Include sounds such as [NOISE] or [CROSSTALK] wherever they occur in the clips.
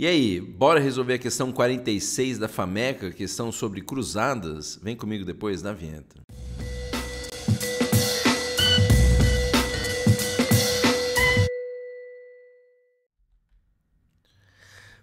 E aí, bora resolver a questão 46 da FAMECA, questão sobre cruzadas? Vem comigo depois na vinheta.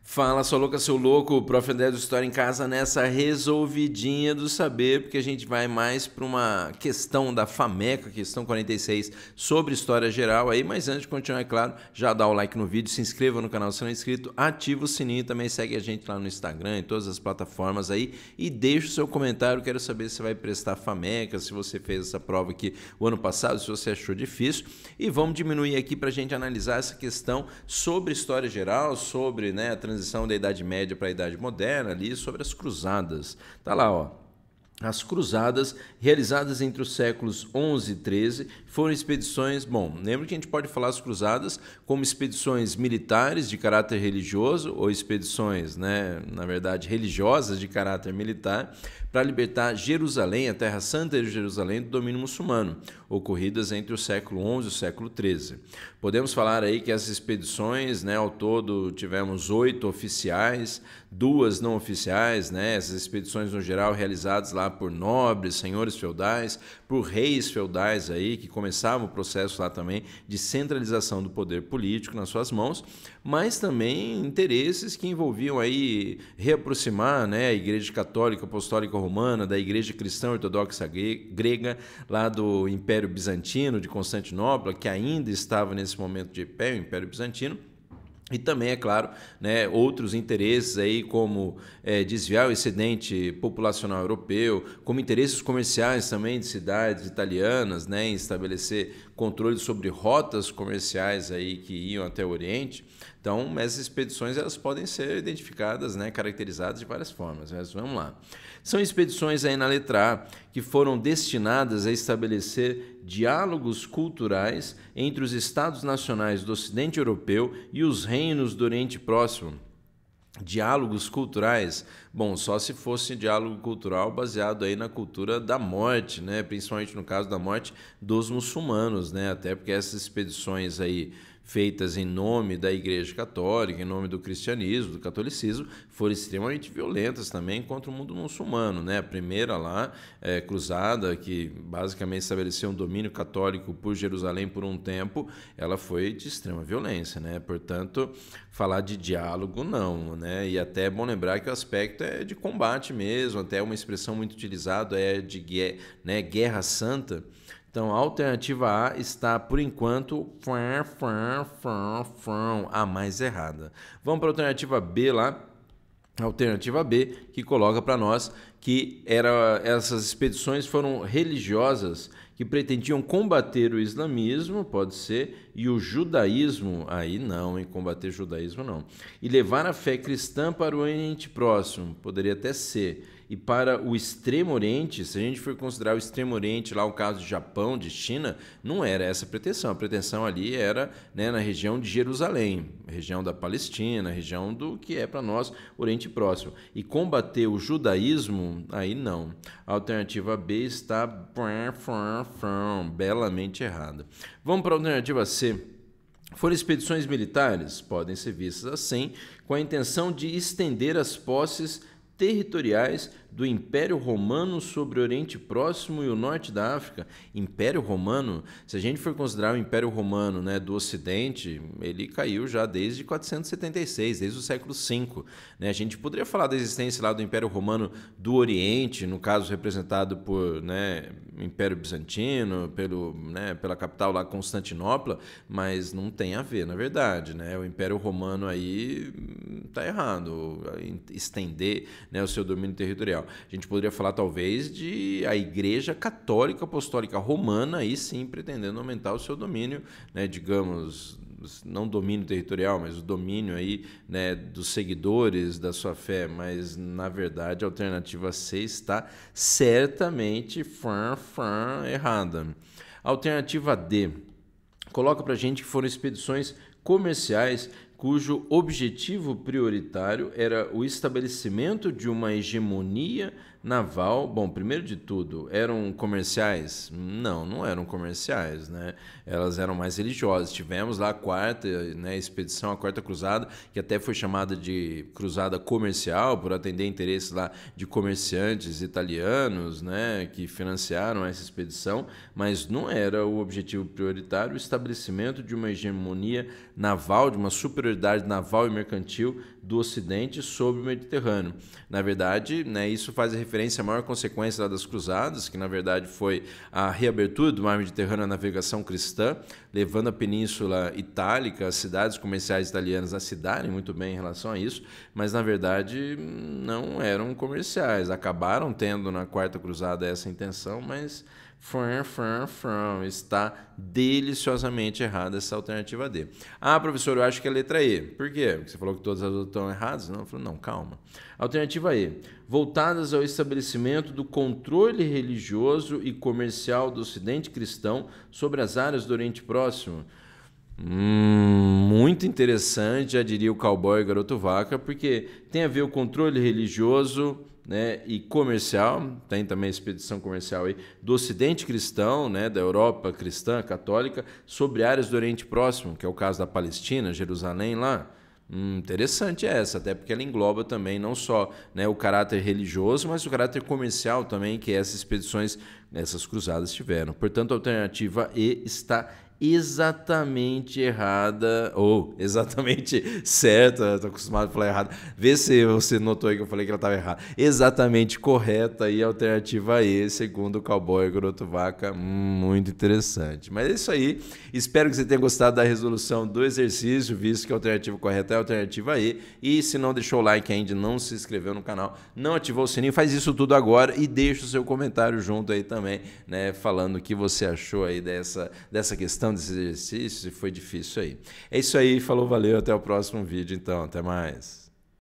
Fala, sua louca, seu louco, Prof. André do História em Casa nessa resolvidinha do saber, porque a gente vai mais para uma questão da FAMECA, questão 46, sobre história geral aí, mas antes de continuar, é claro, já dá o like no vídeo, se inscreva no canal se não é inscrito, ativa o sininho, também segue a gente lá no Instagram, em todas as plataformas aí, e deixa o seu comentário, quero saber se vai prestar FAMECA, se você fez essa prova aqui o ano passado, se você achou difícil, e vamos diminuir aqui para a gente analisar essa questão sobre história geral, sobre, né, a transição da Idade Média para a Idade Moderna ali sobre as cruzadas. Tá lá, ó. As cruzadas realizadas entre os séculos 11 e 13 foram expedições, bom, lembra que a gente pode falar as cruzadas como expedições militares de caráter religioso ou expedições, né, na verdade, religiosas de caráter militar para libertar Jerusalém, a Terra Santa de Jerusalém do domínio muçulmano, ocorridas entre o século 11 e o século 13. Podemos falar aí que as expedições, né, ao todo tivemos oito oficiais, duas não oficiais, né? essas expedições no geral realizadas lá por nobres, senhores feudais, por reis feudais aí, que começavam o processo lá também de centralização do poder político nas suas mãos, mas também interesses que envolviam aí reaproximar né, a Igreja Católica Apostólica Romana da Igreja Cristã Ortodoxa Grega, lá do Império Bizantino de Constantinopla, que ainda estava nesse momento de pé, o Império Bizantino, e também, é claro, né, outros interesses aí, como é, desviar o excedente populacional europeu, como interesses comerciais também de cidades italianas né, em estabelecer controle sobre rotas comerciais aí que iam até o Oriente. Então, essas expedições elas podem ser identificadas, né, caracterizadas de várias formas. Mas vamos lá. São expedições aí na letra A que foram destinadas a estabelecer diálogos culturais entre os estados nacionais do Ocidente Europeu e os reinos do Oriente Próximo diálogos culturais, bom, só se fosse diálogo cultural baseado aí na cultura da morte, né? Principalmente no caso da morte dos muçulmanos, né? Até porque essas expedições aí feitas em nome da Igreja Católica, em nome do cristianismo, do catolicismo, foram extremamente violentas também contra o mundo muçulmano. Né? A primeira lá, é, cruzada, que basicamente estabeleceu um domínio católico por Jerusalém por um tempo, ela foi de extrema violência. Né? Portanto, falar de diálogo, não. Né? E até é bom lembrar que o aspecto é de combate mesmo, até uma expressão muito utilizada é de né, guerra santa, então, a alternativa A está, por enquanto, a mais errada. Vamos para a alternativa B lá. Alternativa B, que coloca para nós que era, essas expedições foram religiosas que pretendiam combater o islamismo, pode ser, e o judaísmo, aí não, em combater judaísmo não, e levar a fé cristã para o Oriente Próximo, poderia até ser e para o Extremo Oriente, se a gente for considerar o Extremo Oriente, lá o caso de Japão, de China, não era essa a pretensão. A pretensão ali era né, na região de Jerusalém, região da Palestina, região do que é para nós Oriente Próximo. E combater o judaísmo, aí não. A alternativa B está belamente errada. Vamos para a alternativa C. Foram expedições militares, podem ser vistas assim, com a intenção de estender as posses territoriais do Império Romano sobre o Oriente Próximo e o Norte da África. Império Romano, se a gente for considerar o Império Romano né, do Ocidente, ele caiu já desde 476, desde o século V. Né? A gente poderia falar da existência lá do Império Romano do Oriente, no caso representado por né, Império Bizantino, pelo, né, pela capital lá Constantinopla, mas não tem a ver, na verdade. Né? O Império Romano aí está errado, estender né, o seu domínio territorial. A gente poderia falar talvez de a Igreja Católica Apostólica Romana aí sim pretendendo aumentar o seu domínio, né, digamos, não domínio territorial, mas o domínio aí né, dos seguidores da sua fé, mas na verdade a alternativa C está certamente fran, fran, errada. Alternativa D. Coloca para gente que foram expedições comerciais cujo objetivo prioritário era o estabelecimento de uma hegemonia naval, bom, primeiro de tudo, eram comerciais? Não, não eram comerciais, né? Elas eram mais religiosas. Tivemos lá a quarta, né, expedição, a quarta cruzada, que até foi chamada de cruzada comercial, por atender interesses lá de comerciantes italianos, né, que financiaram essa expedição, mas não era o objetivo prioritário o estabelecimento de uma hegemonia naval, de uma superioridade naval e mercantil do Ocidente sobre o Mediterrâneo. Na verdade, né, isso faz referência à maior consequência das Cruzadas, que na verdade foi a reabertura do mar Mediterrâneo à navegação cristã, levando a Península Itálica, as cidades comerciais italianas a se darem muito bem em relação a isso, mas na verdade não eram comerciais. Acabaram tendo na Quarta Cruzada essa intenção, mas Fran, fran, fran. Está deliciosamente errada essa alternativa D. Ah, professor, eu acho que é a letra E. Por quê? Porque você falou que todas as outras estão erradas? Não, eu falei, não, calma. Alternativa E. Voltadas ao estabelecimento do controle religioso e comercial do Ocidente cristão sobre as áreas do Oriente Próximo. Hum, muito interessante, já diria o cowboy garoto vaca, porque tem a ver o controle religioso né, e comercial, tem também a expedição comercial aí, do Ocidente cristão, né, da Europa cristã, católica, sobre áreas do Oriente Próximo, que é o caso da Palestina, Jerusalém lá. Hum, interessante essa, até porque ela engloba também não só né, o caráter religioso, mas o caráter comercial também, que é essas expedições essas cruzadas tiveram. Portanto, a alternativa E está exatamente errada, ou exatamente [LAUGHS] certa, estou acostumado a falar errado. Vê se você notou aí que eu falei que ela estava errada. Exatamente correta e alternativa E, segundo o Cowboy Groto Vaca. Hum, muito interessante. Mas é isso aí. Espero que você tenha gostado da resolução do exercício, visto que a alternativa correta é a alternativa E. E se não deixou o like ainda, não se inscreveu no canal, não ativou o sininho, faz isso tudo agora e deixa o seu comentário junto aí também também, né, falando o que você achou aí dessa, dessa questão, desse exercício, se foi difícil aí. É isso aí, falou, valeu, até o próximo vídeo então, até mais.